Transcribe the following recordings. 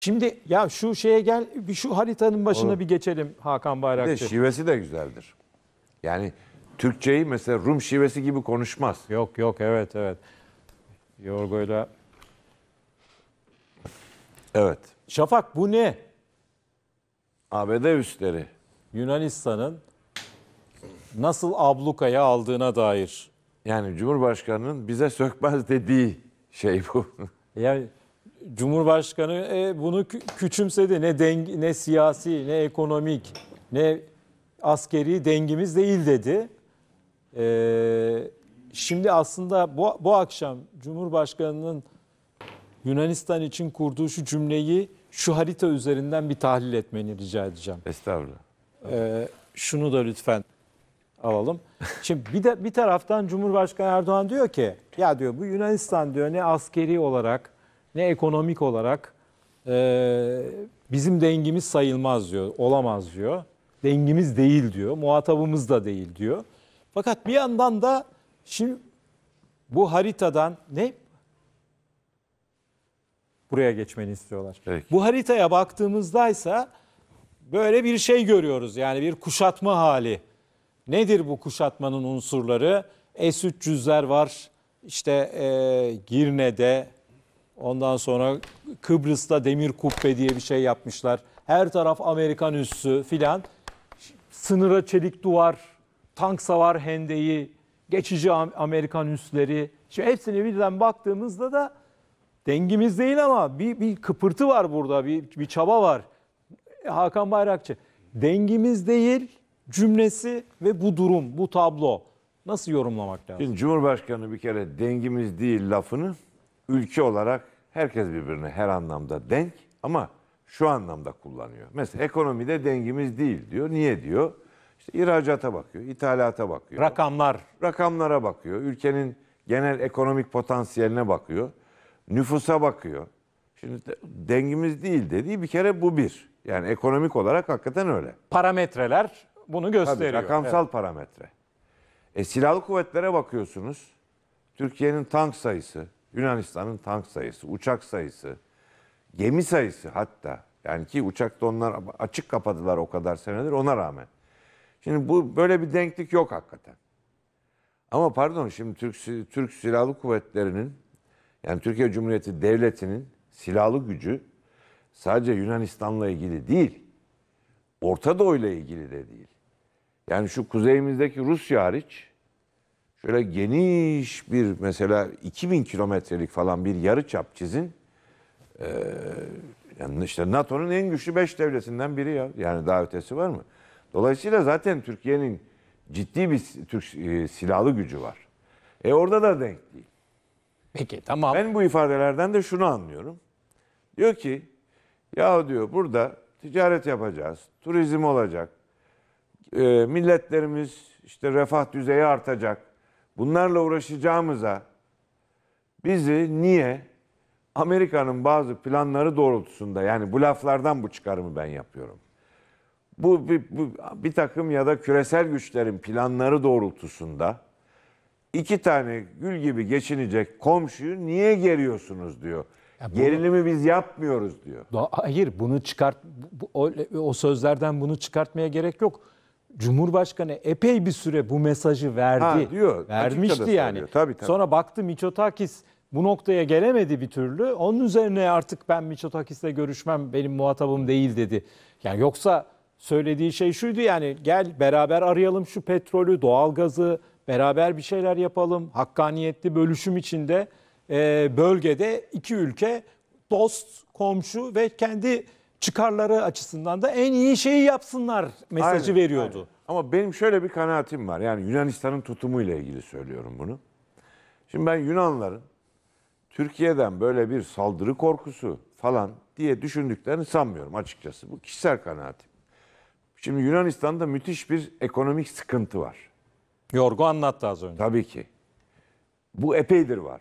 Şimdi ya şu şeye gel, şu haritanın başına Oğlum, bir geçelim Hakan Bayrakçı. Bir de şivesi de güzeldir. Yani Türkçeyi mesela Rum şivesi gibi konuşmaz. Yok yok evet evet. Yorgo'yla. Evet. Şafak bu ne? ABD üstleri. Yunanistan'ın nasıl ablukaya aldığına dair. Yani Cumhurbaşkanı'nın bize sökmez dediği şey bu. yani Cumhurbaşkanı e, bunu küçümsedi. Ne deng ne siyasi, ne ekonomik, ne askeri dengimiz değil dedi. E, şimdi aslında bu, bu akşam Cumhurbaşkanı'nın Yunanistan için kurduğu şu cümleyi şu harita üzerinden bir tahlil etmeni rica edeceğim. Estağfurullah. Ee, şunu da lütfen alalım. Şimdi bir de bir taraftan Cumhurbaşkanı Erdoğan diyor ki ya diyor bu Yunanistan diyor ne askeri olarak ne ekonomik olarak e, bizim dengimiz sayılmaz diyor, olamaz diyor. Dengimiz değil diyor, muhatabımız da değil diyor. Fakat bir yandan da şimdi bu haritadan ne? Buraya geçmeni istiyorlar. Peki. Bu haritaya baktığımızdaysa böyle bir şey görüyoruz. Yani bir kuşatma hali. Nedir bu kuşatmanın unsurları? S-300'ler var. İşte e, Girne'de, Ondan sonra Kıbrıs'ta demir kubbe diye bir şey yapmışlar. Her taraf Amerikan üssü filan. Sınıra çelik duvar, tank savar hendeyi, geçici Amerikan üsleri. Şimdi hepsini birden baktığımızda da dengimiz değil ama bir, bir kıpırtı var burada, bir, bir çaba var. Hakan Bayrakçı, dengimiz değil cümlesi ve bu durum, bu tablo nasıl yorumlamak lazım? Şimdi Cumhurbaşkanı bir kere dengimiz değil lafını ülke olarak herkes birbirine her anlamda denk ama şu anlamda kullanıyor. Mesela ekonomide dengimiz değil diyor. Niye diyor? İşte ihracata bakıyor, ithalata bakıyor. Rakamlar. Rakamlara bakıyor. Ülkenin genel ekonomik potansiyeline bakıyor. Nüfusa bakıyor. Şimdi dengimiz değil dediği bir kere bu bir. Yani ekonomik olarak hakikaten öyle. Parametreler bunu gösteriyor. Tabii, rakamsal evet. parametre. E, silahlı kuvvetlere bakıyorsunuz. Türkiye'nin tank sayısı, Yunanistan'ın tank sayısı, uçak sayısı, gemi sayısı hatta. Yani ki uçakta onlar açık kapadılar o kadar senedir ona rağmen. Şimdi bu böyle bir denklik yok hakikaten. Ama pardon şimdi Türk, Türk Silahlı Kuvvetleri'nin yani Türkiye Cumhuriyeti Devleti'nin silahlı gücü sadece Yunanistan'la ilgili değil. Orta Doğu ile ilgili de değil. Yani şu kuzeyimizdeki Rusya hariç şöyle geniş bir mesela 2000 kilometrelik falan bir yarı çap çizin. Ee, yani işte NATO'nun en güçlü 5 devletinden biri ya. Yani davetesi var mı? Dolayısıyla zaten Türkiye'nin ciddi bir Türk e, silahlı gücü var. E orada da denk değil. Peki tamam. Ben bu ifadelerden de şunu anlıyorum. Diyor ki ya diyor burada ticaret yapacağız, turizm olacak, e, milletlerimiz işte refah düzeyi artacak, bunlarla uğraşacağımıza bizi niye Amerika'nın bazı planları doğrultusunda yani bu laflardan bu çıkarımı ben yapıyorum. Bu bir, bu, bir takım ya da küresel güçlerin planları doğrultusunda iki tane gül gibi geçinecek komşuyu niye geriyorsunuz diyor. bunu, Gerilimi biz yapmıyoruz diyor. Hayır bunu çıkart bu, o, o sözlerden bunu çıkartmaya gerek yok. Cumhurbaşkanı epey bir süre bu mesajı verdi. Ha, diyor. Vermişti yani. Tabii, tabii. Sonra baktı Miçotakis bu noktaya gelemedi bir türlü. Onun üzerine artık ben Miçotakis'le görüşmem benim muhatabım değil dedi. Yani yoksa söylediği şey şuydu yani gel beraber arayalım şu petrolü, doğalgazı, beraber bir şeyler yapalım. Hakkaniyetli bölüşüm içinde e, bölgede iki ülke dost, komşu ve kendi çıkarları açısından da en iyi şeyi yapsınlar mesajı Aynen, veriyordu. aynen. Ama benim şöyle bir kanaatim var. Yani Yunanistan'ın tutumu ile ilgili söylüyorum bunu. Şimdi ben Yunanların Türkiye'den böyle bir saldırı korkusu falan diye düşündüklerini sanmıyorum açıkçası. Bu kişisel kanaatim. Şimdi Yunanistan'da müthiş bir ekonomik sıkıntı var. Yorgo anlattı az önce. Tabii ki. Bu epeydir var.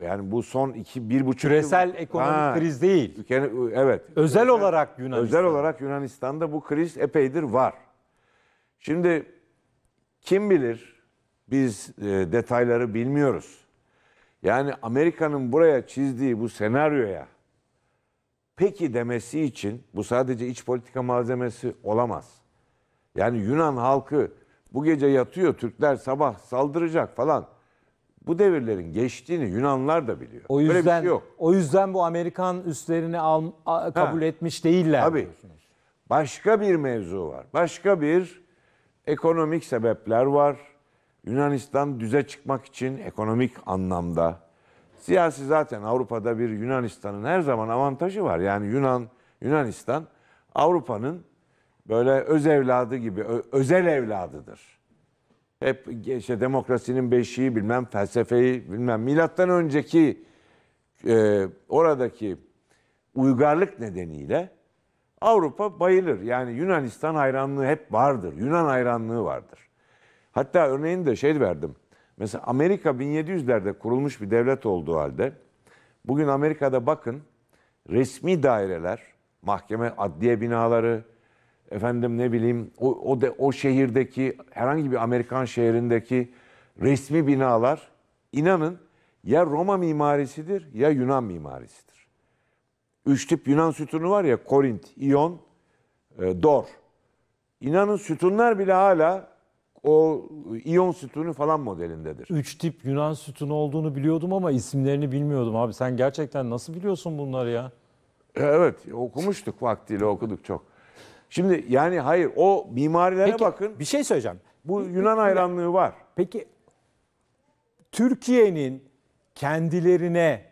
Yani bu son iki, bir buçuk Küresel yıl... ekonomik ha, kriz değil. Ülkeni, evet. Özel küresel, olarak Yunanistan. Özel olarak Yunanistan'da bu kriz epeydir var. Şimdi kim bilir biz e, detayları bilmiyoruz. Yani Amerika'nın buraya çizdiği bu senaryoya peki demesi için bu sadece iç politika malzemesi olamaz. Yani Yunan halkı bu gece yatıyor Türkler sabah saldıracak falan bu devirlerin geçtiğini Yunanlar da biliyor. O yüzden Böyle bir şey yok. o yüzden bu Amerikan üstlerini al, a, kabul Ha. etmiş değiller. Tabii. Başka bir mevzu var. Başka bir ekonomik sebepler var. Yunanistan düze çıkmak için ekonomik anlamda. Siyasi zaten Avrupa'da bir Yunanistan'ın her zaman avantajı var. Yani Yunan Yunanistan Avrupa'nın böyle öz evladı gibi özel evladıdır hep işte demokrasinin beşiği bilmem felsefeyi bilmem milattan önceki e, oradaki uygarlık nedeniyle Avrupa bayılır. Yani Yunanistan hayranlığı hep vardır. Yunan hayranlığı vardır. Hatta örneğini de şey verdim. Mesela Amerika 1700'lerde kurulmuş bir devlet olduğu halde bugün Amerika'da bakın resmi daireler, mahkeme, adliye binaları, efendim ne bileyim o o, de, o şehirdeki herhangi bir Amerikan şehrindeki resmi binalar inanın ya Roma mimarisidir ya Yunan mimarisidir. Üç tip Yunan sütunu var ya Korint, İyon, e, Dor. İnanın sütunlar bile hala o İyon sütunu falan modelindedir. Üç tip Yunan sütunu olduğunu biliyordum ama isimlerini bilmiyordum abi. Sen gerçekten nasıl biliyorsun bunları ya? E, evet okumuştuk vaktiyle okuduk çok. Şimdi yani hayır o mimarilere Peki, bakın. Bir şey söyleyeceğim. Bu Yunan hayranlığı var. Peki Türkiye'nin kendilerine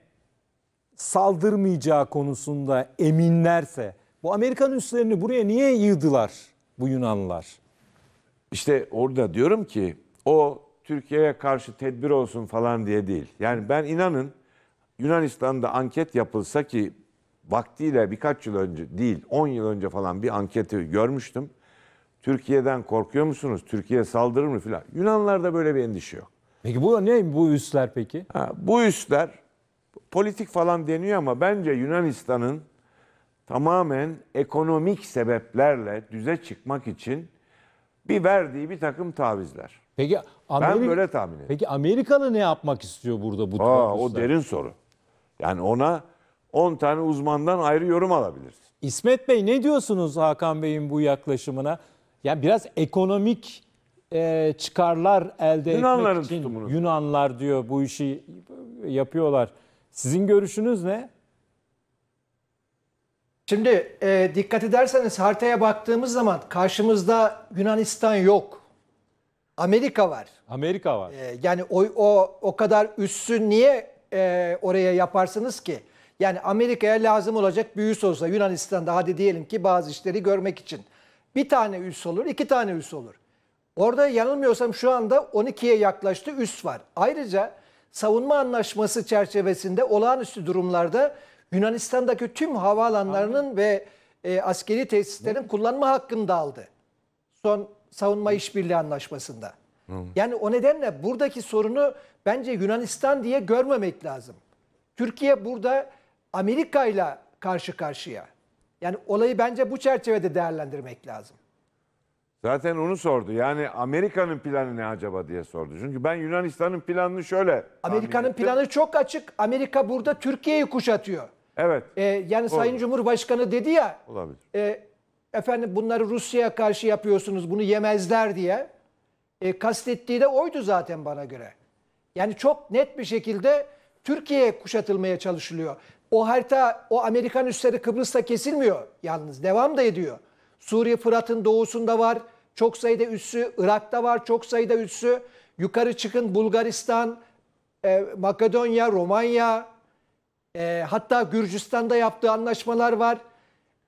saldırmayacağı konusunda eminlerse bu Amerikan üslerini buraya niye yığdılar bu Yunanlılar? İşte orada diyorum ki o Türkiye'ye karşı tedbir olsun falan diye değil. Yani ben inanın Yunanistan'da anket yapılsa ki vaktiyle birkaç yıl önce değil 10 yıl önce falan bir anketi görmüştüm. Türkiye'den korkuyor musunuz? Türkiye saldırır mı filan. Yunanlarda böyle bir endişe yok. Peki bu ne bu üsler peki? Ha, bu üsler politik falan deniyor ama bence Yunanistan'ın tamamen ekonomik sebeplerle düze çıkmak için bir verdiği bir takım tavizler. Peki Amerika, ben böyle tahmin ediyorum. Peki Amerikalı ne yapmak istiyor burada bu? Aa, o derin soru. Yani ona 10 tane uzmandan ayrı yorum alabilir. İsmet Bey ne diyorsunuz Hakan Bey'in bu yaklaşımına? Yani biraz ekonomik e, çıkarlar elde Yunanların etmek için tutumunu. Yunanlar diyor bu işi yapıyorlar. Sizin görüşünüz ne? Şimdi e, dikkat ederseniz haritaya baktığımız zaman karşımızda Yunanistan yok. Amerika var. Amerika var. E, yani o, o o kadar üssü niye e, oraya yaparsınız ki? Yani Amerika'ya lazım olacak büyüs olsa Yunanistan'da hadi diyelim ki bazı işleri görmek için. Bir tane üs olur, iki tane üs olur. Orada yanılmıyorsam şu anda 12'ye yaklaştı üs var. Ayrıca savunma anlaşması çerçevesinde olağanüstü durumlarda Yunanistan'daki tüm havaalanlarının Anladım. ve e, askeri tesislerin ne? kullanma hakkını da aldı. Son savunma Hı. işbirliği anlaşmasında. Hı. Yani o nedenle buradaki sorunu bence Yunanistan diye görmemek lazım. Türkiye burada Amerika ile karşı karşıya. Yani olayı bence bu çerçevede değerlendirmek lazım. Zaten onu sordu. Yani Amerika'nın planı ne acaba diye sordu. Çünkü ben Yunanistan'ın planını şöyle Amerika'nın planı çok açık. Amerika burada Türkiye'yi kuşatıyor. Evet. Ee, yani Sayın Cumhurbaşkanı dedi ya. Olabilir. E, efendim bunları Rusya'ya karşı yapıyorsunuz bunu yemezler diye. E, kastettiği de oydu zaten bana göre. Yani çok net bir şekilde Türkiye'ye kuşatılmaya çalışılıyor. O harita, o Amerikan üsleri Kıbrıs'ta kesilmiyor yalnız. Devam da ediyor. Suriye Fırat'ın doğusunda var. Çok sayıda üssü. Irak'ta var çok sayıda üssü. Yukarı çıkın Bulgaristan, e, Makedonya, Romanya, e, hatta Gürcistan'da yaptığı anlaşmalar var.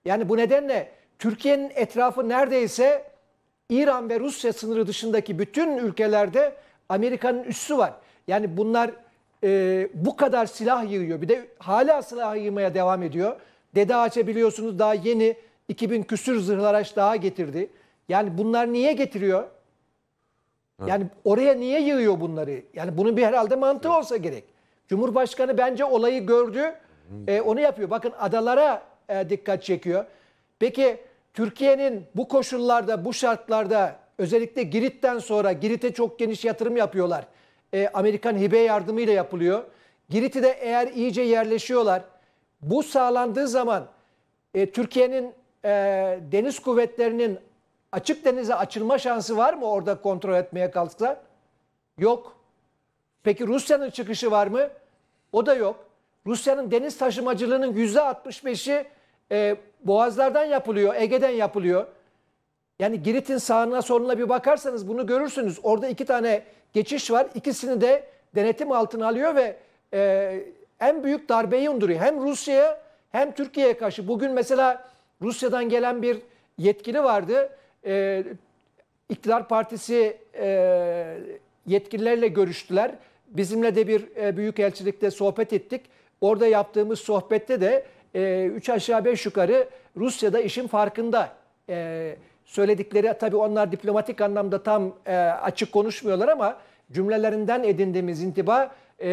Yani bu nedenle Türkiye'nin etrafı neredeyse İran ve Rusya sınırı dışındaki bütün ülkelerde Amerika'nın üssü var. Yani bunlar e, bu kadar silah yığıyor. Bir de hala silah yığmaya devam ediyor. Dede Ağaç'a biliyorsunuz daha yeni 2000 küsür zırhlı araç daha getirdi. Yani bunlar niye getiriyor? Evet. Yani oraya niye yığıyor bunları? Yani bunun bir herhalde mantığı evet. olsa gerek. Cumhurbaşkanı bence olayı gördü. E, onu yapıyor. Bakın adalara e, dikkat çekiyor. Peki Türkiye'nin bu koşullarda, bu şartlarda özellikle Girit'ten sonra Girit'e çok geniş yatırım yapıyorlar e, Amerikan hibe yardımıyla yapılıyor. Girit'te eğer iyice yerleşiyorlar, bu sağlandığı zaman e, Türkiye'nin e, deniz kuvvetlerinin açık denize açılma şansı var mı orada kontrol etmeye kalksalar? Yok. Peki Rusya'nın çıkışı var mı? O da yok. Rusya'nın deniz taşımacılığının yüzde %65'i e, boğazlardan yapılıyor, Ege'den yapılıyor. Yani Girit'in sağına soluna bir bakarsanız bunu görürsünüz. Orada iki tane geçiş var. İkisini de denetim altına alıyor ve e, en büyük darbeyi unduruyor. Hem Rusya'ya hem Türkiye'ye karşı. Bugün mesela Rusya'dan gelen bir yetkili vardı. E, İktidar Partisi e, yetkililerle görüştüler. Bizimle de bir e, büyük elçilikte sohbet ettik. Orada yaptığımız sohbette de e, üç aşağı beş yukarı Rusya'da işin farkında. E, söyledikleri tabii onlar diplomatik anlamda tam e, açık konuşmuyorlar ama cümlelerinden edindiğimiz intiba e,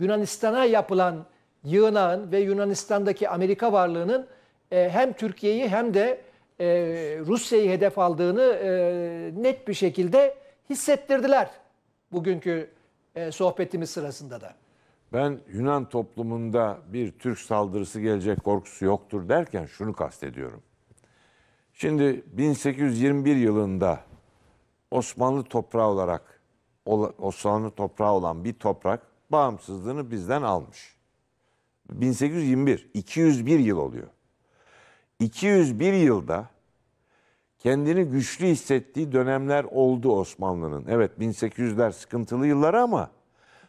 Yunanistan'a yapılan yığınağın ve Yunanistan'daki Amerika varlığının e, hem Türkiye'yi hem de e, Rusya'yı hedef aldığını e, net bir şekilde hissettirdiler bugünkü e, sohbetimiz sırasında da. Ben Yunan toplumunda bir Türk saldırısı gelecek korkusu yoktur derken şunu kastediyorum. Şimdi 1821 yılında Osmanlı toprağı olarak Osmanlı toprağı olan bir toprak bağımsızlığını bizden almış. 1821 201 yıl oluyor. 201 yılda kendini güçlü hissettiği dönemler oldu Osmanlı'nın. Evet 1800'ler sıkıntılı yılları ama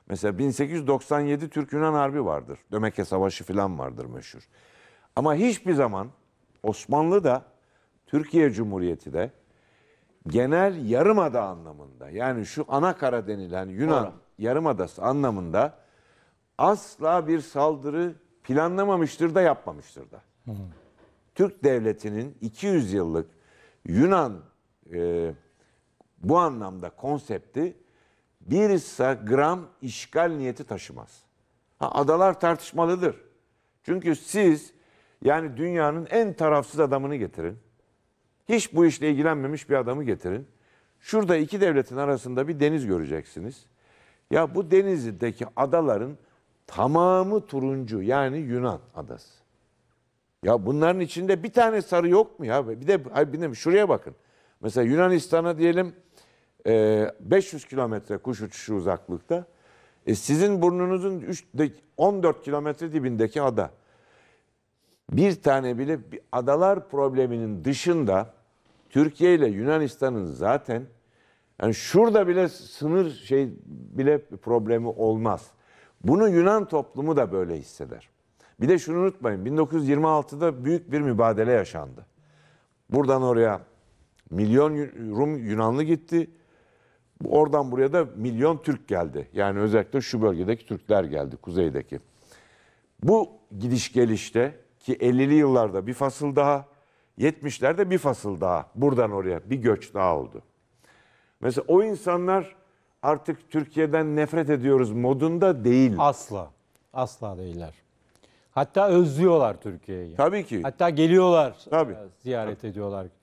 mesela 1897 Türk-Yunan Harbi vardır. Dömeke Savaşı falan vardır meşhur. Ama hiçbir zaman Osmanlı da Türkiye Cumhuriyeti de genel yarımada anlamında yani şu ana kara denilen Yunan Ora. yarımadası anlamında asla bir saldırı planlamamıştır da yapmamıştır da. Hı. Türk devletinin 200 yıllık Yunan e, bu anlamda konsepti bir ise gram işgal niyeti taşımaz. Ha, adalar tartışmalıdır. Çünkü siz yani dünyanın en tarafsız adamını getirin. Hiç bu işle ilgilenmemiş bir adamı getirin. Şurada iki devletin arasında bir deniz göreceksiniz. Ya bu denizdeki adaların tamamı turuncu yani Yunan adası. Ya bunların içinde bir tane sarı yok mu ya? Bir de, bir de şuraya bakın. Mesela Yunanistan'a diyelim 500 e, kilometre kuş uçuşu uzaklıkta. E sizin burnunuzun 3, 14 kilometre dibindeki ada. Bir tane bile adalar probleminin dışında Türkiye ile Yunanistan'ın zaten yani şurada bile sınır şey bile problemi olmaz. Bunu Yunan toplumu da böyle hisseder. Bir de şunu unutmayın 1926'da büyük bir mübadele yaşandı. Buradan oraya milyon Rum Yunanlı gitti. Oradan buraya da milyon Türk geldi. Yani özellikle şu bölgedeki Türkler geldi kuzeydeki. Bu gidiş gelişte ki 50'li yıllarda bir fasıl daha 70'lerde bir fasıl daha buradan oraya bir göç daha oldu. Mesela o insanlar artık Türkiye'den nefret ediyoruz modunda değil. Asla. Asla değiller. Hatta özlüyorlar Türkiye'yi. Tabii ki. Hatta geliyorlar Tabii. E, ziyaret Tabii. ediyorlar.